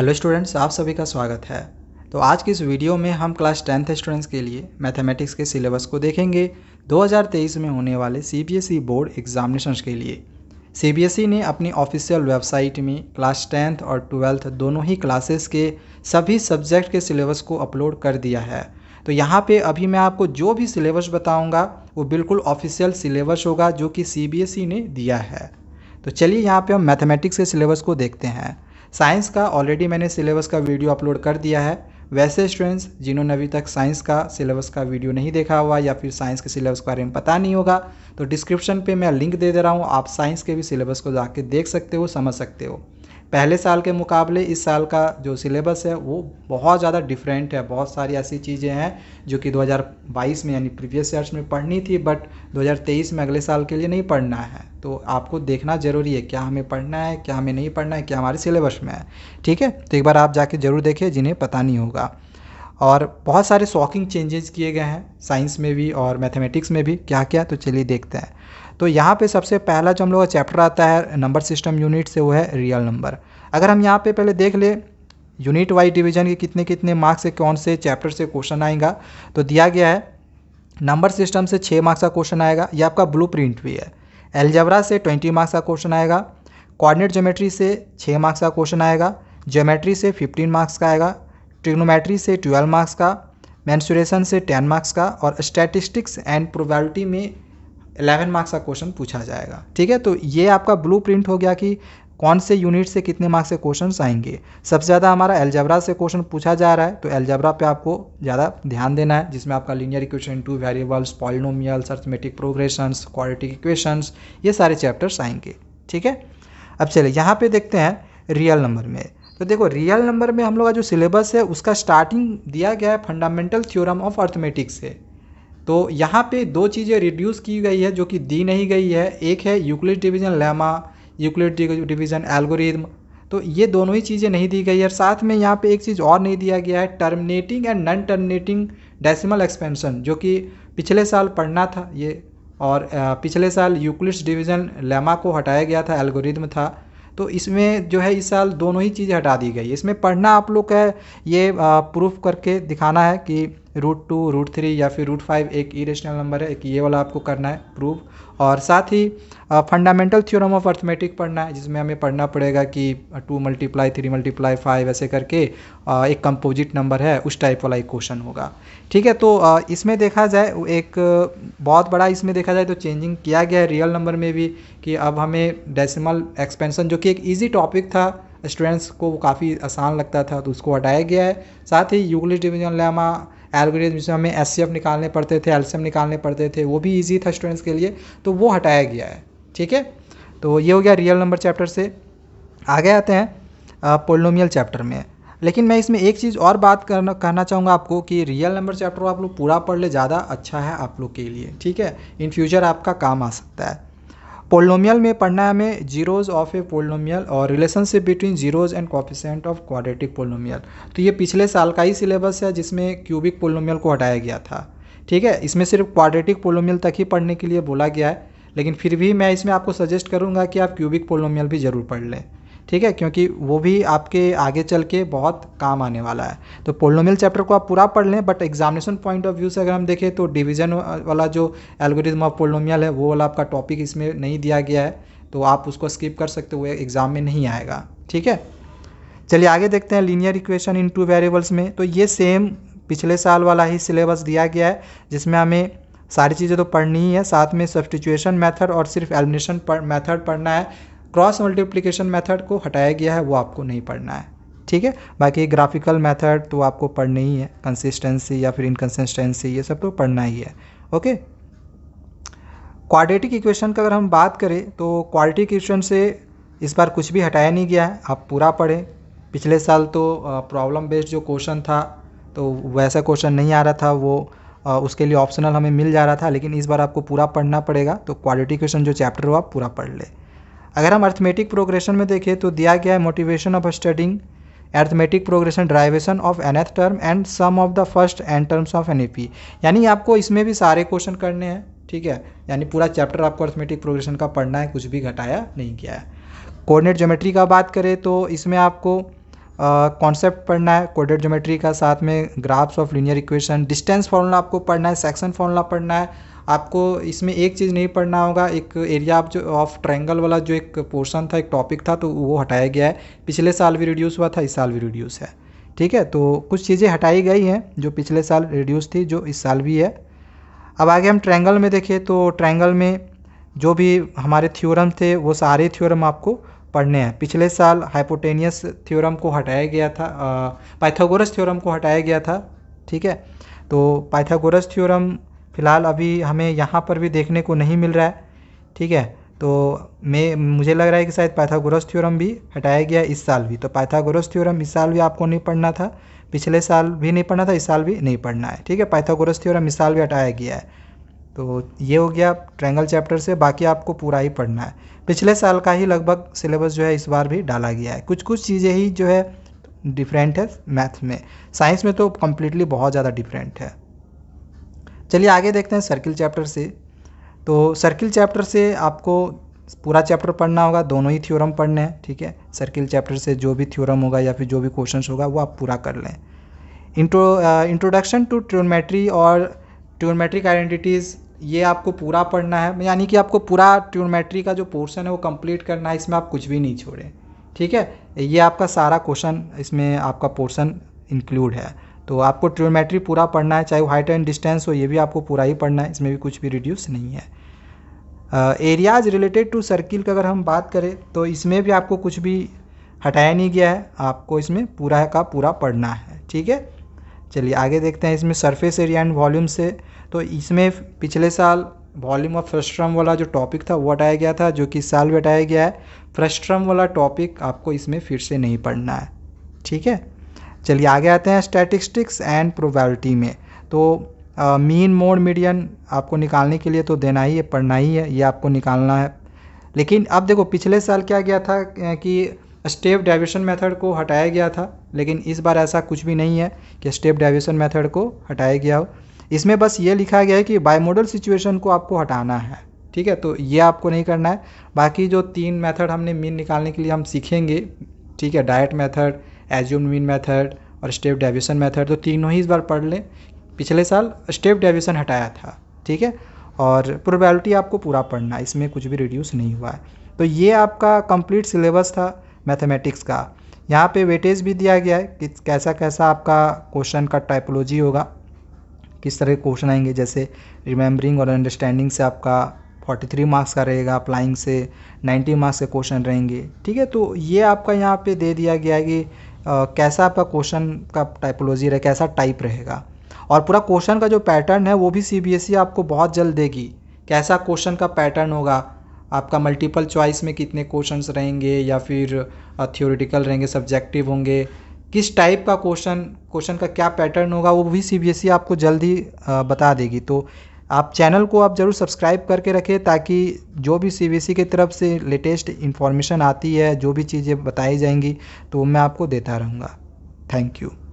hello students आप सभी का स्वागत है तो आज की इस वीडियो में हम क्लास टेंथ स्टूडेंट्स के लिए मैथमेटिक्स के सिलेबस को देखेंगे 2023 में होने वाले सीबीएसई e बोर्ड एग्जामिनेशन के लिए सीबीएसई e ने अपनी ऑफिशियल वेबसाइट में क्लास टेंथ और ट्वेल्थ दोनों ही क्लासेस के सभी सब्जेक्ट के सिलेबस को अपलोड कर दिया है तो यहाँ पर अभी मैं आपको जो भी सिलेबस बताऊँगा वो बिल्कुल ऑफिशियल सिलेबस होगा जो कि सी e ने दिया है तो चलिए यहाँ पर हम मैथमेटिक्स के सिलेबस को देखते हैं साइंस का ऑलरेडी मैंने सिलेबस का वीडियो अपलोड कर दिया है वैसे स्टूडेंट्स जिन्होंने अभी तक साइंस का सिलेबस का वीडियो नहीं देखा हुआ या फिर साइंस के सिलेबस के बारे में पता नहीं होगा तो डिस्क्रिप्शन पे मैं लिंक दे दे रहा हूँ आप साइंस के भी सिलेबस को जाके देख सकते हो समझ सकते हो पहले साल के मुकाबले इस साल का जो सिलेबस है वो बहुत ज़्यादा डिफरेंट है बहुत सारी ऐसी चीज़ें हैं जो कि 2022 में यानी प्रीवियस ईयर्स में पढ़नी थी बट 2023 में अगले साल के लिए नहीं पढ़ना है तो आपको देखना ज़रूरी है क्या हमें पढ़ना है क्या हमें नहीं पढ़ना है क्या हमारे सिलेबस में है ठीक है तो एक बार आप जाके ज़रूर देखिए जिन्हें पता नहीं होगा और बहुत सारे शॉकिंग चेंजेस किए गए हैं साइंस में भी और मैथमेटिक्स में भी क्या क्या तो चलिए देखते हैं तो यहाँ पे सबसे पहला जो हम लोग का चैप्टर आता है नंबर सिस्टम यूनिट से वो है रियल नंबर अगर हम यहाँ पे पहले देख ले यूनिट वाइज डिवीजन के कितने कितने मार्क्स से कौन से चैप्टर से क्वेश्चन आएगा तो दिया गया है नंबर सिस्टम से छः मार्क्स का क्वेश्चन आएगा यह आपका ब्लू प्रिंट भी है एलजबरा से ट्वेंटी मार्क्स का क्वेश्चन आएगा कॉर्डिनेट जोमेट्री से छः मार्क्स का क्वेश्चन आएगा जोमेट्री से फिफ्टीन मार्क्स का आएगा ट्रिग्नोमेट्री से ट्वेल्व मार्क्स का मैंसुरेशन से टेन मार्क्स का और स्टैटिस्टिक्स एंड प्रोबेबिलिटी में एलेवन मार्क्स का क्वेश्चन पूछा जाएगा ठीक है तो ये आपका ब्लू प्रिंट हो गया कि कौन से यूनिट से कितने मार्क्स के क्वेश्चन आएंगे सबसे ज़्यादा हमारा एल्जबरा से क्वेश्चन पूछा जा रहा है तो एल्जबरा पे आपको ज़्यादा ध्यान देना है जिसमें आपका linear equation two variables polynomials arithmetic progressions quality equations ये सारे चैप्टर्स आएंगे ठीक है अब चलिए यहाँ पे देखते हैं रियल नंबर में तो देखो रियल नंबर में हम लोग का जो सिलेबस है उसका स्टार्टिंग दिया गया है फंडामेंटल थ्योरम ऑफ अर्थमेटिक्स से तो यहाँ पे दो चीज़ें रिड्यूस की गई है जो कि दी नहीं गई है एक है Euclid division lemma Euclid division algorithm तो ये दोनों ही चीज़ें नहीं दी गई है साथ में यहाँ पे एक चीज़ और नहीं दिया गया है terminating and non terminating decimal expansion जो कि पिछले साल पढ़ना था ये और पिछले साल यूक्लिड्स डिवीजन लेमा को हटाया गया था एल्गोरिथम था तो इसमें जो है इस साल दोनों ही चीज़ हटा दी गई इसमें पढ़ना आप लोग का ये प्रूफ करके दिखाना है कि रूट टू रूट थ्री या फिर रूट फाइव एक इरेशनल नंबर है एक ये वाला आपको करना है प्रूफ और साथ ही फंडामेंटल थ्योरम ऑफ अर्थमेटिक पढ़ना है जिसमें हमें पढ़ना पड़ेगा कि two multiply three multiply five ऐसे करके आ, एक कंपोजिट नंबर है उस टाइप वाला एक क्वेश्चन होगा ठीक है तो आ, इसमें देखा जाए एक बहुत बड़ा इसमें देखा जाए तो चेंजिंग किया गया है रियल नंबर में भी कि अब हमें डेसिमल एक्सपेंसन जो कि एक ईजी टॉपिक था स्टूडेंट्स को काफ़ी आसान लगता था तो उसको हटाया गया है साथ ही यूगलिस डिविजन लेमा एल्गोरिज्म जिसमें हमें एस निकालने पड़ते थे एल निकालने पड़ते थे वो भी ईजी था स्टूडेंट्स के लिए तो वो हटाया गया है ठीक है तो ये हो गया रियल नंबर चैप्टर से आगे आते हैं पोलोमियल चैप्टर में लेकिन मैं इसमें एक चीज़ और बात करना कहना चाहूँगा आपको कि रियल नंबर चैप्टर आप लोग पूरा पढ़ ले ज़्यादा अच्छा है आप लोग के लिए ठीक है इन फ्यूचर आपका काम आ सकता है पोलोमियल में पढ़ना है हमें जीरोज ऑफ ए पोलोमियल और relationship between zeros and coefficient of quadratic polynomial तो ये पिछले साल का ही सिलेबस है जिसमें क्यूबिक पोलोमियल को हटाया गया था ठीक है इसमें सिर्फ क्वाड्रेटिक पोलोमियल तक ही पढ़ने के लिए बोला गया है लेकिन फिर भी मैं इसमें आपको सजेस्ट करूँगा कि आप क्यूबिक पोलोमियल भी ज़रूर पढ़ लें ठीक है क्योंकि वो भी आपके आगे चल के बहुत काम आने वाला है तो पोलोमिल चैप्टर को आप पूरा पढ़ लें but examination point of view से अगर हम देखें तो डिवीजन वाला जो एल्गोरिज्म ऑफ पोलोमियल है वो वाला आपका टॉपिक इसमें नहीं दिया गया है तो आप उसको स्किप कर सकते हुए एग्ज़ाम में नहीं आएगा ठीक है चलिए आगे देखते हैं linear equation in two variables में तो ये सेम पिछले साल वाला ही सिलेबस दिया गया है जिसमें हमें सारी चीज़ें तो पढ़नी ही है साथ में सब्सटीट्यूशन मेथड और सिर्फ एलिमिनेशन मेथड पढ़ना है क्रॉस मल्टीप्लिकेशन मेथड को हटाया गया है वो आपको नहीं पढ़ना है ठीक है बाकी ग्राफिकल मेथड तो आपको पढ़ना ही है कंसिस्टेंसी या फिर इनकन्सिस्टेंसी ये सब तो पढ़ना ही है ओके क्वाड्रेटिक इक्वेशन का अगर हम बात करें तो क्वाड्रेटिक इक्वेशन से इस बार कुछ भी हटाया नहीं गया है आप पूरा पढ़ें पिछले साल तो प्रॉब्लम बेस्ड जो क्वेश्चन था तो वैसा क्वेश्चन नहीं आ रहा था वो आ, उसके लिए ऑप्शनल हमें मिल जा रहा था लेकिन इस बार आपको पूरा पढ़ना पड़ेगा तो क्वालिटी क्वेश्चन जो चैप्टर हो आप पूरा पढ़ लें अगर हम अर्थमेटिक प्रोग्रेशन में देखें तो दिया गया है motivation of studying arithmetic progression derivation of nth term and sum of the first n terms of n यानी आपको इसमें भी सारे क्वेश्चन करने हैं ठीक है यानी पूरा चैप्टर आपको अर्थमेटिक प्रोग्रेशन का पढ़ना है कुछ भी घटाया नहीं किया है कोऑर्डिनेट ज्योमेट्री का बात करें तो इसमें आपको कॉन्सेप्ट uh, पढ़ना है कोर्डिनेट ज्योमेट्री का साथ में graphs of linear equation distance formula आपको पढ़ना है सेक्शन फॉर्मूला पढ़ना है आपको इसमें एक चीज़ नहीं पढ़ना होगा एक एरिया आप जो ऑफ ट्रायंगल वाला जो एक पोर्शन था एक टॉपिक था तो वो हटाया गया है पिछले साल भी रिड्यूस हुआ था इस साल भी रिड्यूस है ठीक है तो कुछ चीज़ें हटाई गई हैं जो पिछले साल रिड्यूस थी जो इस साल भी है अब आगे हम ट्रायंगल में देखें तो ट्रायंगल में जो भी हमारे थ्योरम थे वो सारे थ्योरम आपको पढ़ने हैं पिछले साल हाइपोटेनियस थ्योरम को हटाया गया था पाइथागोरस थ्योरम को हटाया गया था ठीक है तो पाइथागोरस थ्योरम फ़िलहाल अभी हमें यहाँ पर भी देखने को नहीं मिल रहा है ठीक है तो मैं मुझे लग रहा है कि शायद पाइथागोरस थ्योरम भी हटाया गया इस साल भी तो पाइथागोरस थ्योरम इस साल भी आपको नहीं पढ़ना था पिछले साल भी नहीं पढ़ना था इस साल भी नहीं पढ़ना है ठीक है पाइथागोरस थ्योरम इस साल भी हटाया गया है तो ये हो गया ट्रायंगल चैप्टर से बाकी आपको पूरा ही पढ़ना है पिछले साल का ही लगभग सिलेबस जो है इस बार भी डाला गया है कुछ कुछ चीज़ें ही जो है डिफरेंट है मैथ में साइंस में तो कम्प्लीटली बहुत ज़्यादा डिफरेंट है चलिए आगे देखते हैं सर्किल चैप्टर से तो सर्किल चैप्टर से आपको पूरा चैप्टर पढ़ना होगा दोनों ही थ्योरम पढ़ने हैं ठीक है सर्किल चैप्टर से जो भी थ्योरम होगा या फिर जो भी क्वेश्चन होगा वो आप पूरा कर लें इंट्रो इंट्रोडक्शन टू ट्योमेट्री और ट्यूनमेट्रिक आइडेंटिटीज़ ये आपको पूरा पढ़ना है यानी कि आपको पूरा ट्यूनमेट्री का जो पोर्शन है वो कम्प्लीट करना है इसमें आप कुछ भी नहीं छोड़ें ठीक है ये आपका सारा क्वेश्चन इसमें आपका पोर्सन इंक्लूड है तो आपको ट्रियोमेट्री पूरा पढ़ना है चाहे वो हाइट एंड डिस्टेंस हो ये भी आपको पूरा ही पढ़ना है इसमें भी कुछ भी रिड्यूस नहीं है एरियाज रिलेटेड टू सर्किल का अगर हम बात करें तो इसमें भी आपको कुछ भी हटाया नहीं गया है आपको इसमें पूरा का पूरा पढ़ना है ठीक है चलिए आगे देखते हैं इसमें सरफेस एरिया एंड वॉल्यूम से तो इसमें पिछले साल वॉल्यूम ऑफ फ्रस्ट्रम वाला जो टॉपिक था वो हटाया गया था जो कि साल भी हटाया गया है फ्रस्ट्रम वाला टॉपिक आपको इसमें फिर से नहीं पढ़ना है ठीक है चलिए आगे आते हैं स्टैटिस्टिक्स एंड प्रोबेबिलिटी में तो मीन मोड मीडियन आपको निकालने के लिए तो देना ही है पढ़ना ही है ये आपको निकालना है लेकिन अब देखो पिछले साल क्या गया था कि स्टेप डाइवेशन मेथड को हटाया गया था लेकिन इस बार ऐसा कुछ भी नहीं है कि स्टेप डाइवेशन मेथड को हटाया गया हो इसमें बस ये लिखा गया है कि बायमोडल सिचुएशन को आपको हटाना है ठीक है तो ये आपको नहीं करना है बाकी जो तीन मेथड हमने मीन निकालने के लिए हम सीखेंगे ठीक है डाइट मेथड एज्यूम मीन मेथड और स्टेप डेविएशन मेथड तो तीनों ही इस बार पढ़ लें पिछले साल स्टेप डेविएशन हटाया था ठीक है और प्रोबेबिलिटी आपको पूरा पढ़ना इसमें कुछ भी रिड्यूस नहीं हुआ है तो ये आपका कंप्लीट सिलेबस था मैथमेटिक्स का यहाँ पे वेटेज भी दिया गया है कि कैसा कैसा आपका क्वेश्चन का टाइपोलॉजी होगा किस तरह के क्वेश्चन आएंगे जैसे रिमेंबरिंग और अंडरस्टैंडिंग से आपका 43 मार्क्स का रहेगा अप्लाइंग से 90 मार्क्स के क्वेश्चन रहेंगे ठीक है तो ये आपका यहाँ पे दे दिया गया है कि कैसा आपका क्वेश्चन का टाइपोलॉजी रहे कैसा टाइप रहेगा और पूरा क्वेश्चन का जो पैटर्न है वो भी सी e आपको बहुत जल्द देगी कैसा क्वेश्चन का पैटर्न होगा आपका मल्टीपल चॉइस में कितने क्वेश्चंस रहेंगे या फिर थियोरिटिकल रहेंगे सब्जेक्टिव होंगे किस टाइप का क्वेश्चन क्वेश्चन का क्या पैटर्न होगा वो भी सी e आपको जल्द ही बता देगी तो आप चैनल को आप ज़रूर सब्सक्राइब करके रखें ताकि जो भी सीबीएसई की तरफ से लेटेस्ट इन्फॉर्मेशन आती है जो भी चीज़ें बताई जाएंगी तो मैं आपको देता रहूँगा थैंक यू